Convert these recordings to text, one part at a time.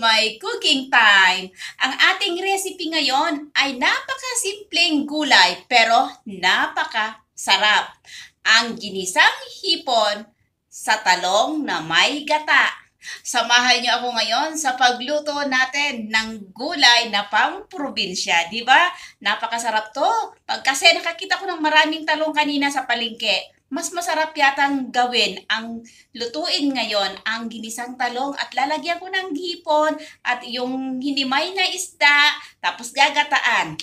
my cooking time! Ang ating recipe ngayon ay napakasimpleng gulay pero napakasarap. Ang ginisang hipon sa talong na may gata. Samahan niyo ako ngayon sa pagluto natin ng gulay na pamprobinsya, di ba? Napakasarap to. Pag kasi nakakita ko ng maraming talong kanina sa palengke mas masarap yatang gawin ang lutuin ngayon ang ginisang talong at lalagyan ko ng gipon at yung hinimay na isda tapos gagataan.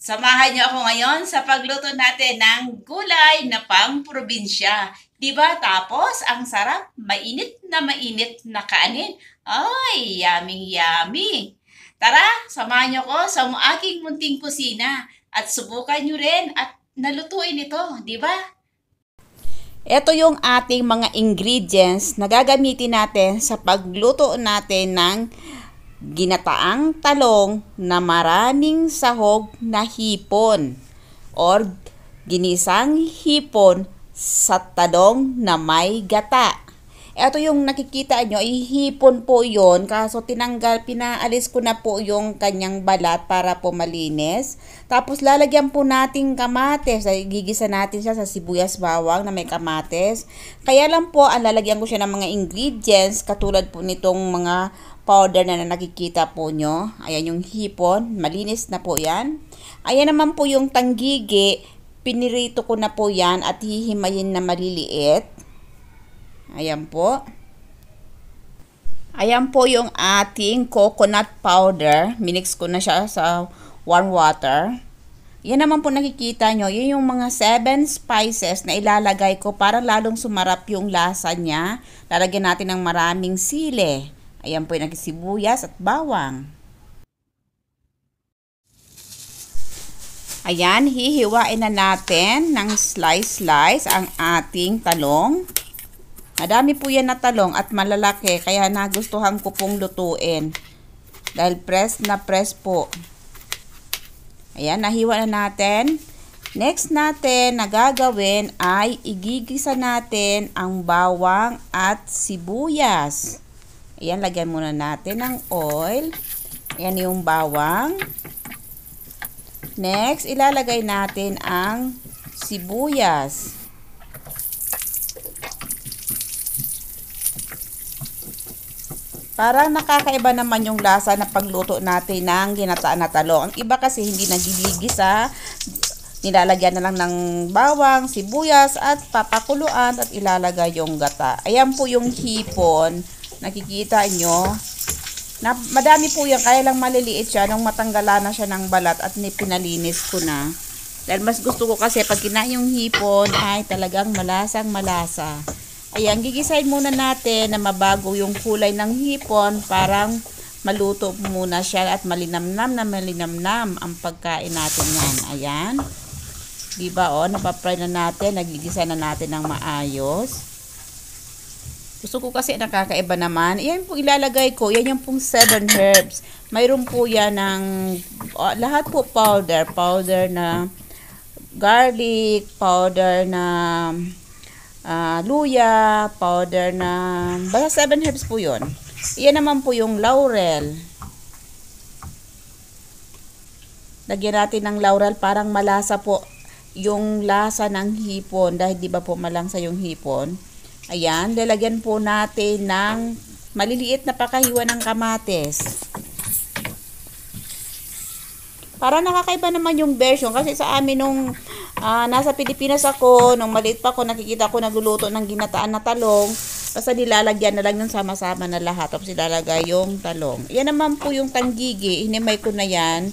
Samahan niyo ako ngayon sa pagluto natin ng gulay na pang-probinsya. Diba? Tapos, ang sarap, mainit na mainit na kanin. Ay, yummy, yummy. Tara, samahan niyo ko sa aking munting kusina at subukan niyo rin at nalutuin ito, di ba? Ito yung ating mga ingredients na gagamitin natin sa pagluto natin ng ginataang talong na maraming sahog na hipon or ginisang hipon sa talong na may gata. Ito yung nakikita nyo, ihipon po yon Kaso tinanggal, pinaalis ko na po yung kanyang balat para po malinis. Tapos lalagyan po natin kamates. Gigisa natin siya sa sibuyas bawang na may kamates. Kaya lang po, ang ah, lalagyan ko siya ng mga ingredients katulad po nitong mga powder na, na nakikita po nyo. Ayan yung hipon. Malinis na po yan. Ayan naman po yung tanggigi. Pinirito ko na po yan at hihimayin na maliliit. Ayan po. Ayan po yung ating coconut powder. Minix ko na siya sa warm water. Yan naman po nakikita nyo, yun yung mga 7 spices na ilalagay ko para lalong sumarap yung lasa niya. Lalagyan natin ng maraming sile. Ayan po yung sibuyas at bawang. Ayan, hihiwain na natin ng slice-slice ang ating talong. Madami po yan na talong at malalaki kaya nagustuhan ko pong lutuin. Dahil press na press po. Ayan, nahiwa na natin. Next natin na gagawin ay igigisa natin ang bawang at sibuyas. Ayan, lagyan muna natin ng oil. Ayan yung bawang. Next, ilalagay natin ang sibuyas. Parang nakakaiba naman yung lasa na pagluto natin ng ginataan na talong. Ang iba kasi hindi nagigigisa. Nilalagyan na lang ng bawang, sibuyas at papakuluan at ilalagay yung gata. Ayan po yung hipon. Nakikita nyo. Na, madami po yan. Kaya lang maliliit siya nung matanggalan na siya ng balat at pinalinis ko na. Dahil mas gusto ko kasi pag kinain yung hipon ay talagang malasang malasa. Ayan, gigisahin muna natin na mabago yung kulay ng hipon. Parang maluto muna siya at malinamnam na malinamnam ang pagkain natin yan. Ayan. Diba o, oh, napapry na natin, nagigisa na natin ng maayos. Gusto ko kasi nakakaiba naman. Yan po ilalagay ko, yan yung pong 7 herbs. Mayroon po yan ng oh, lahat po powder. Powder na garlic, powder na uh, luya, powder na, basta 7 herbs po yun. Iyan naman po yung laurel. Lagyan natin ng laurel parang malasa po yung lasa ng hipon dahil di ba po malang sa yung hipon. Ayan, lalagyan po natin ng maliliit na pakahiwa ng kamates. Para nakakaiba naman yung version kasi sa amin nung Uh, nasa Pilipinas ako, nung maliit pa ako, nakikita ko nagluluto ng ginataan na talong. Basta nilalagyan na lang ng sama-sama na lahat. Tapos ilalagay yung talong. Yan naman po yung tanggigi. Hinimay ko na yan.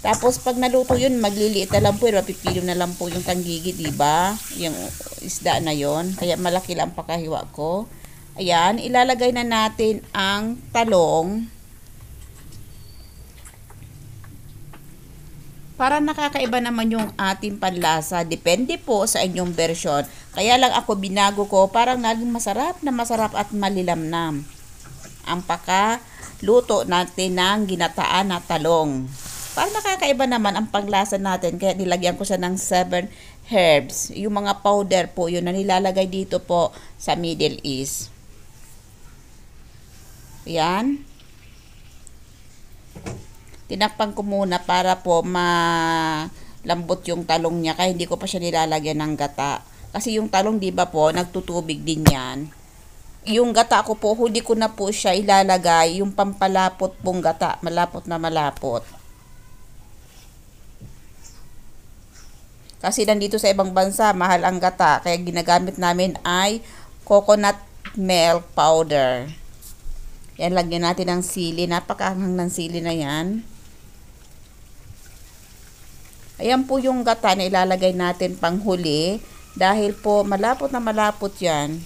Tapos pag naluto yun, magliliit na lang po. Mapipilo na lang po yung tanggigi, ba diba? Yung isda na yon Kaya malaki lang pakahiwa ko. Ayan, ilalagay na natin ang talong. para nakakaiba naman yung ating panlasa. Depende po sa inyong version. Kaya lang ako binago ko, parang naging masarap na masarap at malilamnam. Ang paka luto natin ng ginataan na talong. Para nakakaiba naman ang panglasa natin, kaya nilagyan ko siya ng 7 herbs. Yung mga powder po yun na nilalagay dito po sa Middle East. Yan tinakpan ko muna para po malambot yung talong niya kaya hindi ko pa siya nilalagyan ng gata. Kasi yung talong 'di ba po, nagtutubig din 'yan. Yung gata ko po, huli ko na po siya ilalagay, yung pampalapot pong gata, malapot na malapot. Kasi nandito sa ibang bansa, mahal ang gata. Kaya ginagamit namin ay coconut milk powder. Yan, lagyan natin ng sili. Napakaanghang ng sili na yan. Ayan po yung gata na ilalagay natin panghuli dahil po malapot na malapot yan.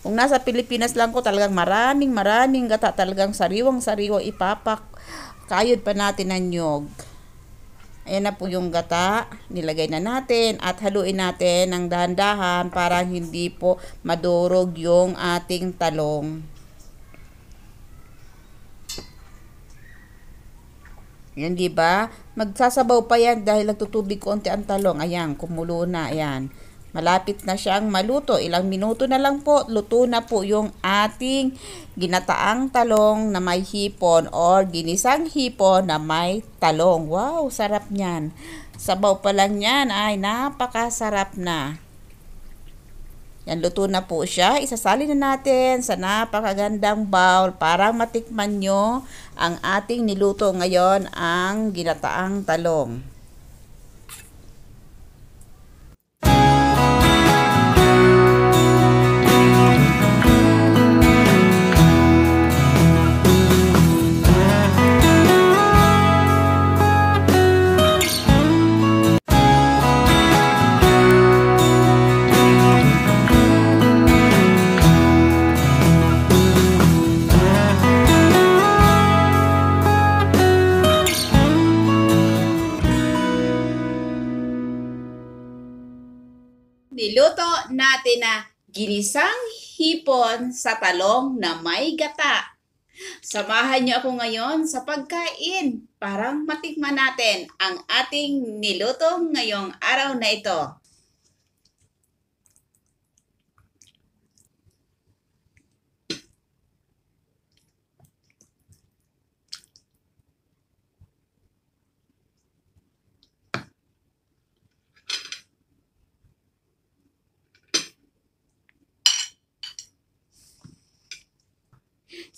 Kung nasa Pilipinas lang ko talagang maraming maraming gata talagang sariwang sariwa ipapak kayod pa natin ang nyog. Ayan na po yung gata. Nilagay na natin at haluin natin ng dahan-dahan para hindi po madurog yung ating talong. Yan, di ba? Magsasabaw pa yan dahil nagtutubig konti ang talong. Ayan, kumulo na. Ayan. Malapit na siyang maluto. Ilang minuto na lang po, luto na po yung ating ginataang talong na may hipon or ginisang hipon na may talong. Wow, sarap niyan. Sabaw pa lang yan. Ay, napakasarap na. Yan, luto na po siya. Isasalin na natin sa napakagandang bowl para matikman nyo ang ating niluto ngayon ang ginataang talong. natin na ginisang hipon sa talong na may gata. Samahan niyo ako ngayon sa pagkain parang matikman natin ang ating nilutong ngayong araw na ito.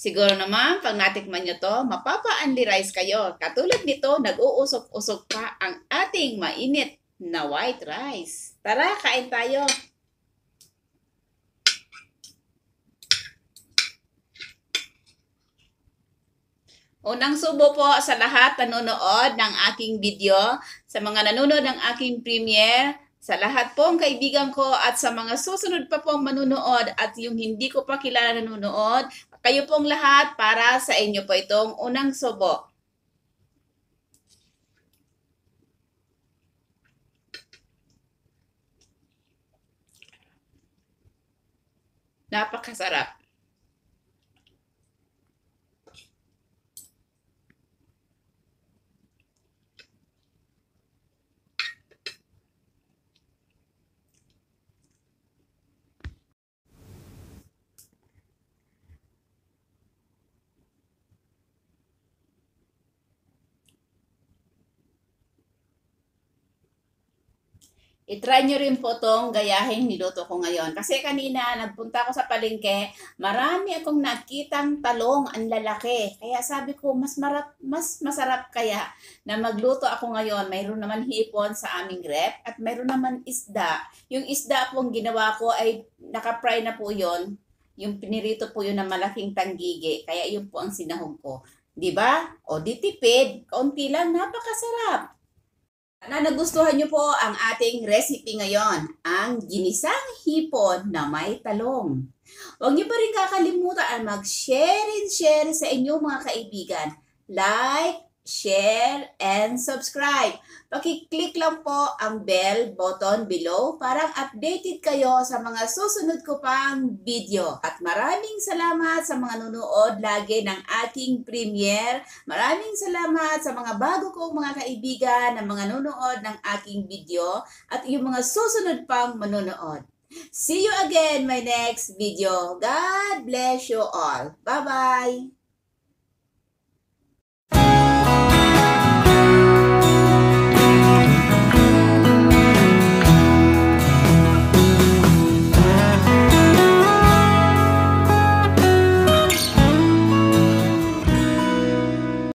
Siguro naman, pag natikman nyo to, mapapa-unli-rice kayo. Katulad nito, nag-uusok-usok pa ang ating mainit na white rice. Tara, kain tayo! Unang subo po sa lahat nanonood ng aking video, sa mga nanonood ng aking premiere, sa lahat pong kaibigan ko at sa mga susunod pa pong manunood at yung hindi ko pa kilala nanonood, kayo pong lahat para sa inyo po itong unang subo. Napakasarap. I-try nyo rin po itong gayahing niluto ko ngayon. Kasi kanina, nagpunta ako sa palengke, marami akong nakitang talong ang lalaki. Kaya sabi ko, mas, marap, mas masarap kaya na magluto ako ngayon. Mayroon naman hipon sa aming rep at mayroon naman isda. Yung isda pong ginawa ko ay nakapry na po yon Yung pinirito po yun na malaking tanggigi. Kaya yun po ang sinahog ko. 'di ba? O ditipid, konti lang, napakasarap. Na nagustuhan nyo po ang ating recipe ngayon, ang ginisang hipon na may talong. Huwag nyo pa rin kakalimutan mag-share and share sa inyong mga kaibigan. Like, share, and subscribe. Pakiclick lang po ang bell button below para updated kayo sa mga susunod ko pang video. At maraming salamat sa mga nunood lagi ng ating premiere. Maraming salamat sa mga bago kong mga kaibigan na mga nunood ng aking video at yung mga susunod pang manunood. See you again my next video. God bless you all. Bye-bye!